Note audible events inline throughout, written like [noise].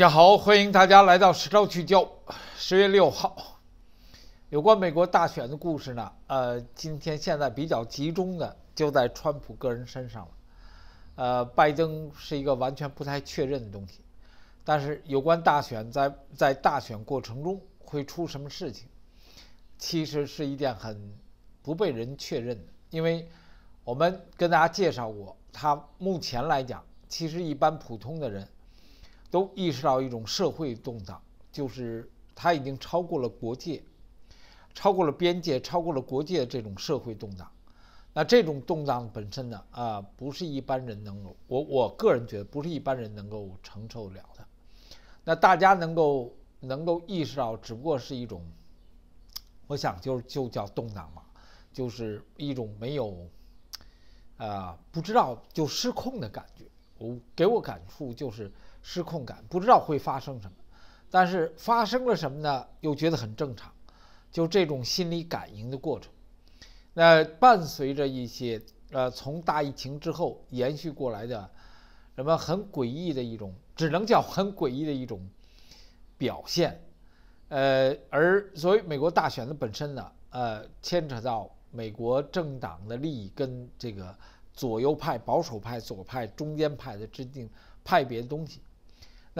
大家好，欢迎大家来到实招聚焦。十月六号，有关美国大选的故事呢？呃，今天现在比较集中的就在川普个人身上了。呃，拜登是一个完全不太确认的东西，但是有关大选在在大选过程中会出什么事情，其实是一件很不被人确认的，因为我们跟大家介绍过，他目前来讲，其实一般普通的人。都意识到一种社会动荡，就是它已经超过了国界，超过了边界，超过了国界这种社会动荡。那这种动荡本身呢？啊，不是一般人能够我我个人觉得不是一般人能够承受了的。那大家能够能够意识到，只不过是一种，我想就就叫动荡嘛，就是一种没有，啊，不知道就失控的感觉。我给我感触就是。失控感，不知道会发生什么，但是发生了什么呢？又觉得很正常，就这种心理感应的过程。那伴随着一些呃，从大疫情之后延续过来的什么很诡异的一种，只能叫很诡异的一种表现。呃，而所以美国大选的本身呢，呃，牵扯到美国政党的利益跟这个左右派、保守派、左派、中间派的制定派别的东西。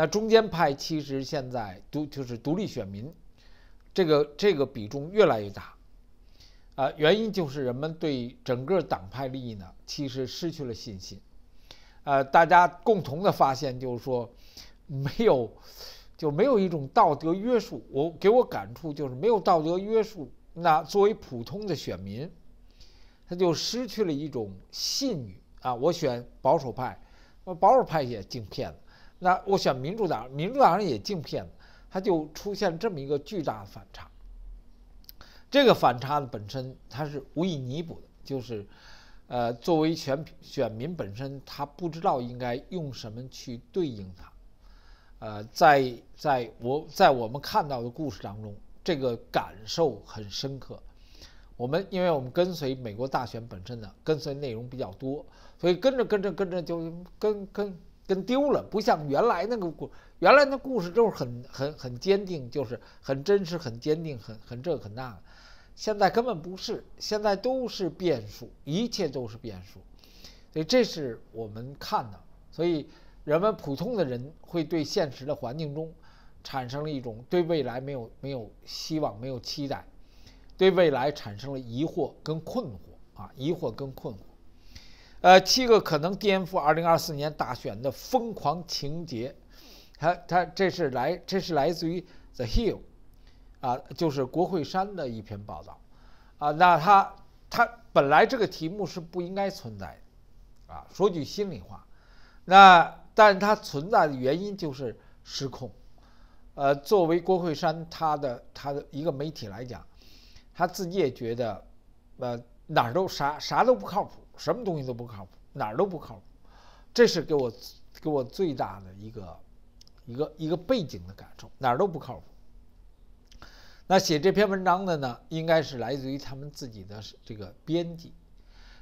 那中间派其实现在独就是独立选民，这个这个比重越来越大，啊，原因就是人们对整个党派利益呢，其实失去了信心，呃，大家共同的发现就是说，没有，就没有一种道德约束。我给我感触就是没有道德约束，那作为普通的选民，他就失去了一种信誉啊。我选保守派，我保守派也进骗子。那我选民主党，民主党人也竞骗他就出现这么一个巨大的反差。这个反差本身它是无以弥补的，就是，呃，作为选选民本身，他不知道应该用什么去对应它。呃，在在我在我们看到的故事当中，这个感受很深刻。我们因为我们跟随美国大选本身呢，跟随内容比较多，所以跟着跟着跟着就跟跟。跟丢了，不像原来那个故，原来那故事就是很很很坚定，就是很真实，很坚定，很很这很那。现在根本不是，现在都是变数，一切都是变数。所以这是我们看到，所以人们普通的人会对现实的环境中产生了一种对未来没有没有希望、没有期待，对未来产生了疑惑跟困惑啊，疑惑跟困惑。呃，七个可能颠覆2024年大选的疯狂情节，他他这是来这是来自于 The Hill，啊，就是国会山的一篇报道，啊，那他他本来这个题目是不应该存在的，啊，说句心里话，那但是它存在的原因就是失控，呃，作为国会山他的他的一个媒体来讲，他自己也觉得，呃，哪儿都啥啥都不靠谱。什么东西都不靠谱，哪儿都不靠谱，这是给我给我最大的一个一个一个背景的感受，哪儿都不靠谱。那写这篇文章的呢，应该是来自于他们自己的这个编辑。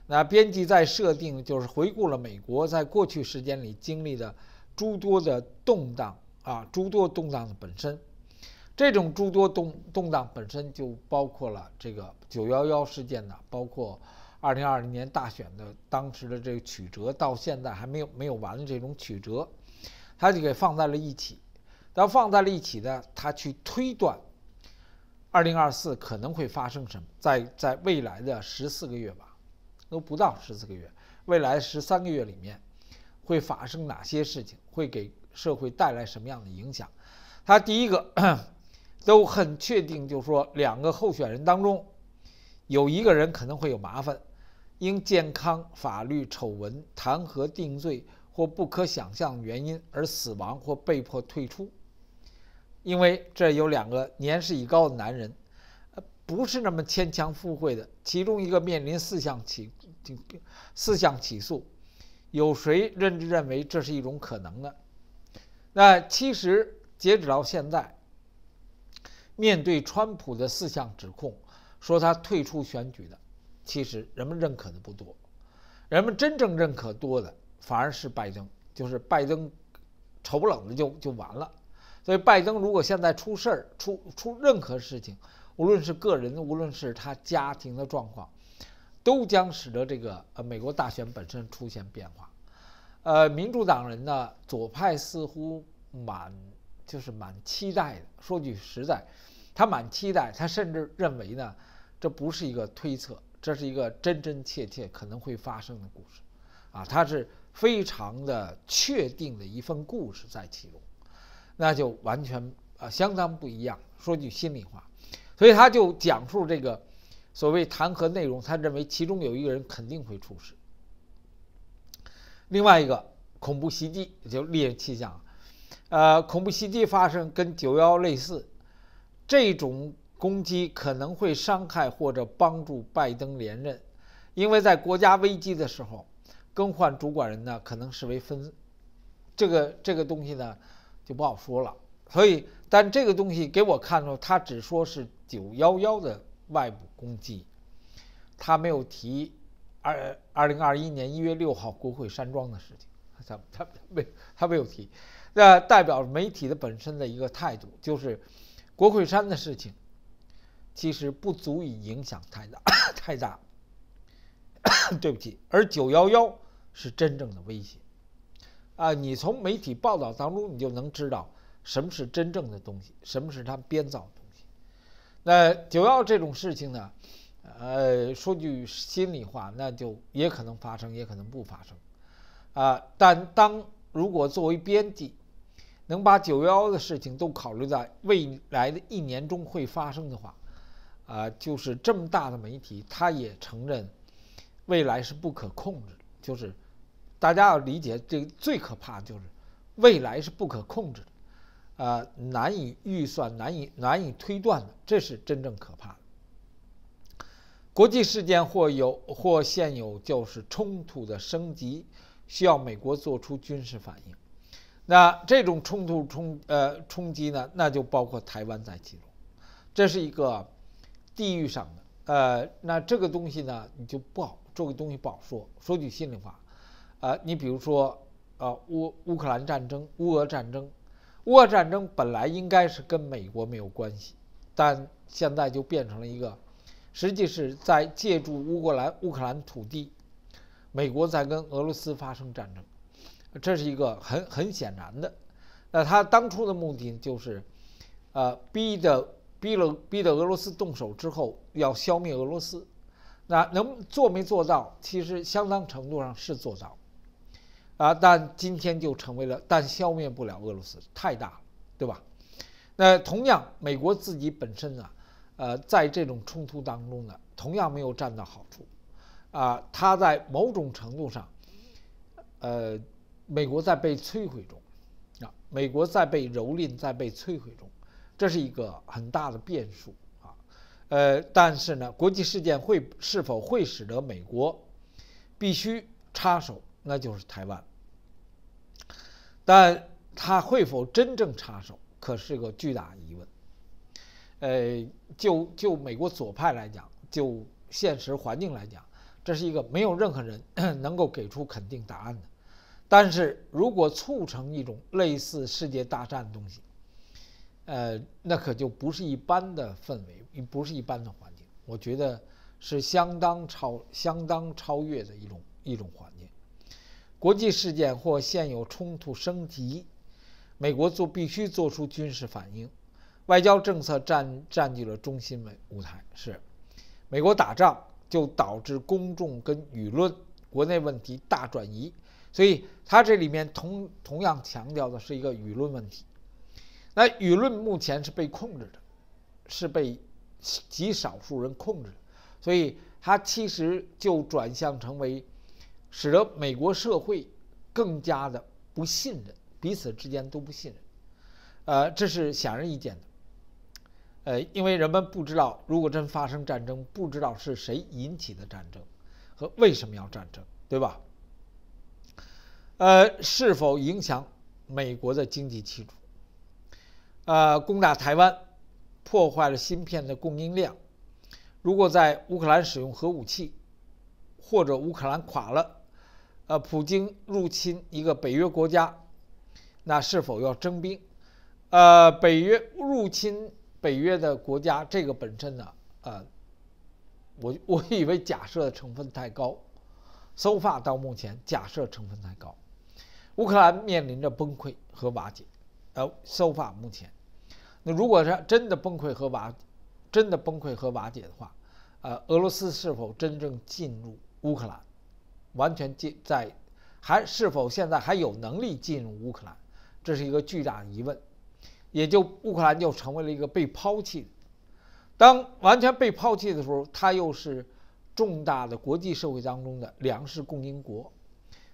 那编辑在设定就是回顾了美国在过去时间里经历的诸多的动荡啊，诸多动荡的本身。这种诸多动动荡本身就包括了这个九幺幺事件呢，包括。二零二零年大选的当时的这个曲折到现在还没有没有完的这种曲折，他就给放在了一起。他放在了一起呢，他去推断二零二四可能会发生什么，在在未来的十四个月吧，都不到十四个月，未来十三个月里面会发生哪些事情，会给社会带来什么样的影响？他第一个 [coughs] 都很确定，就是说两个候选人当中有一个人可能会有麻烦。因健康、法律丑闻、弹劾定罪或不可想象原因而死亡或被迫退出，因为这有两个年事已高的男人，不是那么牵强附会的。其中一个面临四项起四项起诉，有谁认认为这是一种可能呢？那其实截止到现在，面对川普的四项指控，说他退出选举的。其实人们认可的不多，人们真正认可多的反而是拜登，就是拜登，丑不冷的就就完了。所以拜登如果现在出事儿、出出任何事情，无论是个人，无论是他家庭的状况，都将使得这个呃美国大选本身出现变化。呃，民主党人呢，左派似乎满就是蛮期待的。说句实在，他蛮期待，他甚至认为呢，这不是一个推测。这是一个真真切切可能会发生的故事，啊，它是非常的确定的一份故事在其中，那就完全啊相当不一样。说句心里话，所以他就讲述这个所谓弹劾内容，他认为其中有一个人肯定会出事。另外一个恐怖袭击就猎人气象，呃，恐怖袭击发生跟九幺类似这种。攻击可能会伤害或者帮助拜登连任，因为在国家危机的时候，更换主管人呢可能视为分，这个这个东西呢就不好说了。所以，但这个东西给我看的时候，他只说是九幺幺的外部攻击，他没有提二二零二一年一月六号国会山庄的事情，他他没他没有提，那代表媒体的本身的一个态度就是国会山的事情。其实不足以影响太大 [coughs] 太大。[coughs] 对不起，而九幺幺是真正的威胁啊！你从媒体报道当中，你就能知道什么是真正的东西，什么是他编造的东西。那九幺这种事情呢？呃，说句心里话，那就也可能发生，也可能不发生啊。但当如果作为编辑，能把九幺幺的事情都考虑在未来的一年中会发生的话，啊，就是这么大的媒体，他也承认未来是不可控制。就是大家要理解，这最可怕就是未来是不可控制的，呃，难以预算、难以难以推断的，这是真正可怕的。国际事件或有或现有就是冲突的升级，需要美国做出军事反应。那这种冲突冲呃冲击呢，那就包括台湾在其中，这是一个。地域上的，呃，那这个东西呢，你就不好，这个东西不好说。说句心里话，啊，你比如说，啊，乌乌克兰战争、乌俄战争、乌俄战争本来应该是跟美国没有关系，但现在就变成了一个，实际是在借助乌克兰乌克兰土地，美国在跟俄罗斯发生战争，这是一个很很显然的。那他当初的目的就是，呃，逼着。逼了，逼得俄罗斯动手之后要消灭俄罗斯，那能做没做到？其实相当程度上是做到，啊，但今天就成为了，但消灭不了俄罗斯，太大了，对吧？那同样，美国自己本身呢，呃，在这种冲突当中呢，同样没有占到好处，啊，它在某种程度上，呃，美国在被摧毁中，啊，美国在被蹂躏，在被摧毁中。这是一个很大的变数啊，呃，但是呢，国际事件会是否会使得美国必须插手，那就是台湾，但他会否真正插手，可是个巨大疑问。呃，就就美国左派来讲，就现实环境来讲，这是一个没有任何人 [coughs] 能够给出肯定答案的。但是如果促成一种类似世界大战的东西，呃，那可就不是一般的氛围，不是一般的环境。我觉得是相当超、相当超越的一种一种环境。国际事件或现有冲突升级，美国做必须做出军事反应，外交政策占占据了中心舞台。是美国打仗就导致公众跟舆论国内问题大转移，所以它这里面同同样强调的是一个舆论问题。那舆论目前是被控制的，是被极少数人控制的，所以它其实就转向成为，使得美国社会更加的不信任，彼此之间都不信任，呃，这是显而易见的，呃，因为人们不知道，如果真发生战争，不知道是谁引起的战争和为什么要战争，对吧？呃，是否影响美国的经济基础？呃，攻打台湾，破坏了芯片的供应量。如果在乌克兰使用核武器，或者乌克兰垮了，呃，普京入侵一个北约国家，那是否要征兵？呃，北约入侵北约的国家，这个本身呢，呃，我我以为假设成分太高。so far 到目前，假设成分太高。乌克兰面临着崩溃和瓦解，呃，so far 目前。那如果是真的崩溃和瓦，真的崩溃和瓦解的话，呃，俄罗斯是否真正进入乌克兰？完全进在还是否现在还有能力进入乌克兰？这是一个巨大的疑问。也就乌克兰就成为了一个被抛弃的。当完全被抛弃的时候，它又是重大的国际社会当中的粮食供应国，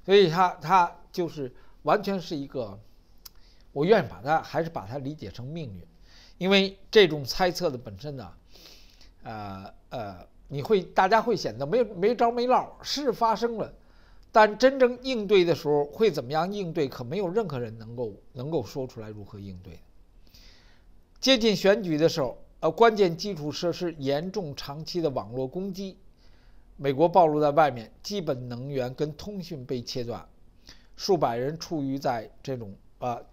所以它它就是完全是一个，我愿意把它还是把它理解成命运。因为这种猜测的本身呢，呃呃，你会大家会显得没没着没落儿，事发生了，但真正应对的时候会怎么样应对？可没有任何人能够能够说出来如何应对。接近选举的时候，呃，关键基础设施严重长期的网络攻击，美国暴露在外面，基本能源跟通讯被切断，数百人处于在这种呃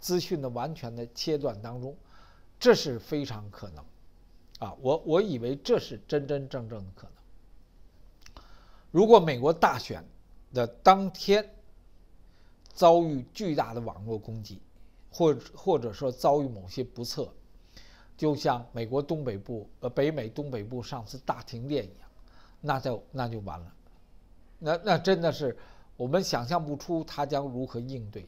资讯的完全的切断当中。这是非常可能，啊，我我以为这是真真正正的可能。如果美国大选的当天遭遇巨大的网络攻击，或或者说遭遇某些不测，就像美国东北部呃北美东北部上次大停电一样，那就那就完了，那那真的是我们想象不出他将如何应对。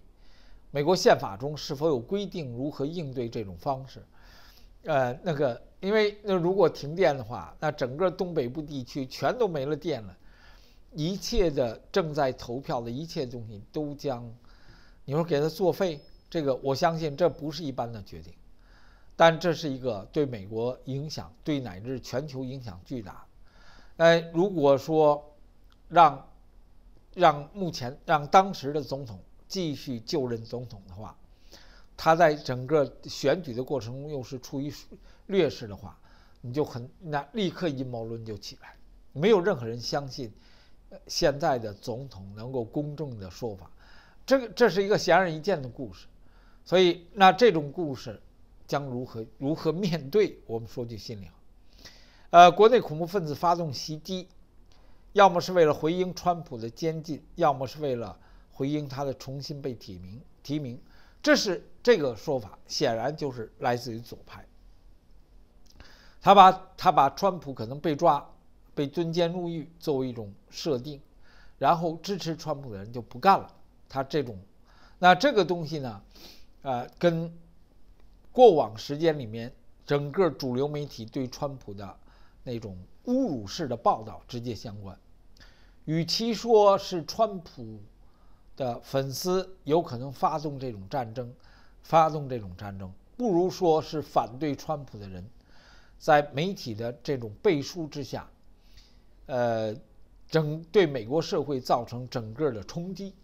美国宪法中是否有规定如何应对这种方式？呃，那个，因为那如果停电的话，那整个东北部地区全都没了电了，一切的正在投票的一切东西都将，你说给他作废？这个我相信这不是一般的决定，但这是一个对美国影响，对乃至全球影响巨大。哎，如果说让让目前让当时的总统继续就任总统的话。他在整个选举的过程中又是处于劣势的话，你就很那立刻阴谋论就起来，没有任何人相信现在的总统能够公正的说法，这个这是一个显而易见的故事，所以那这种故事将如何如何面对？我们说句心里话，呃，国内恐怖分子发动袭击，要么是为了回应川普的监禁，要么是为了回应他的重新被提名提名。这是这个说法，显然就是来自于左派。他把他把川普可能被抓、被蹲监入狱作为一种设定，然后支持川普的人就不干了。他这种那这个东西呢，呃，跟过往时间里面整个主流媒体对川普的那种侮辱式的报道直接相关。与其说是川普。的粉丝有可能发动这种战争，发动这种战争，不如说是反对川普的人，在媒体的这种背书之下，呃，整对美国社会造成整个的冲击。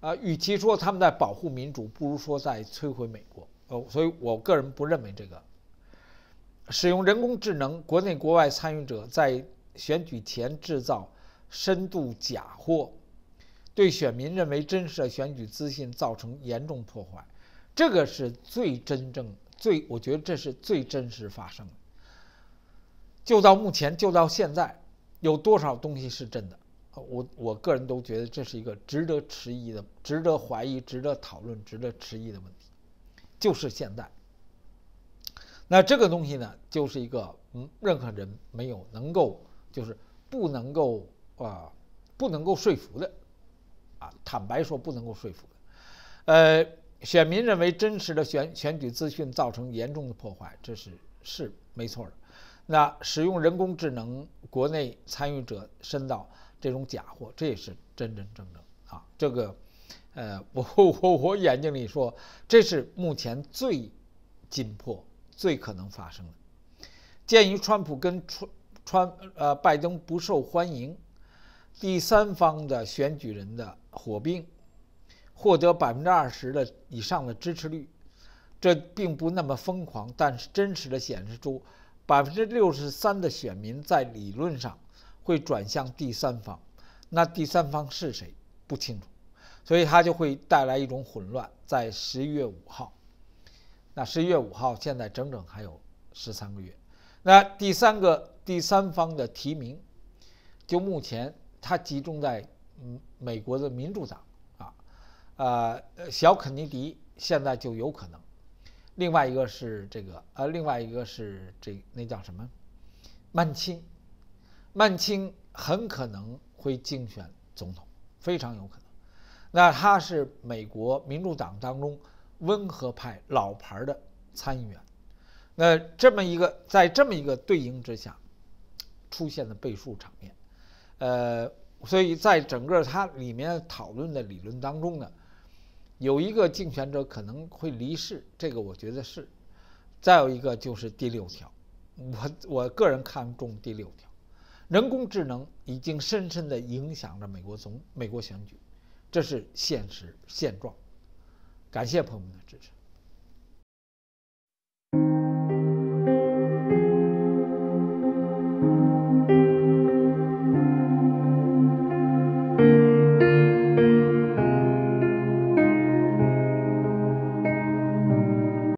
啊，与其说他们在保护民主，不如说在摧毁美国。哦，所以我个人不认为这个使用人工智能，国内国外参与者在选举前制造深度假货。对选民认为真实的选举自信造成严重破坏，这个是最真正最，我觉得这是最真实发生的。就到目前，就到现在，有多少东西是真的？我我个人都觉得这是一个值得迟疑的、值得怀疑、值得讨论、值得迟疑的问题。就是现在，那这个东西呢，就是一个嗯，任何人没有能够，就是不能够啊，不能够说服的。坦白说，不能够说服的，呃，选民认为真实的选选举资讯造成严重的破坏，这是是没错的。那使用人工智能，国内参与者深造这种假货，这也是真真正正啊。这个，呃，我我我眼睛里说，这是目前最紧迫、最可能发生的。鉴于川普跟川川呃拜登不受欢迎，第三方的选举人的。火并，获得百分之二十的以上的支持率，这并不那么疯狂，但是真实的显示出百分之六十三的选民在理论上会转向第三方。那第三方是谁不清楚，所以他就会带来一种混乱。在十一月五号，那十一月五号现在整整还有十三个月。那第三个第三方的提名，就目前它集中在。嗯，美国的民主党啊，呃，小肯尼迪现在就有可能。另外一个是这个，呃，另外一个是这，那叫什么？曼青，曼青很可能会竞选总统，非常有可能。那他是美国民主党当中温和派老牌的参议员。那这么一个，在这么一个对应之下，出现的倍数场面，呃。所以在整个它里面讨论的理论当中呢，有一个竞选者可能会离世，这个我觉得是；再有一个就是第六条，我我个人看中第六条，人工智能已经深深的影响着美国总统美国选举，这是现实现状。感谢朋友们的支持。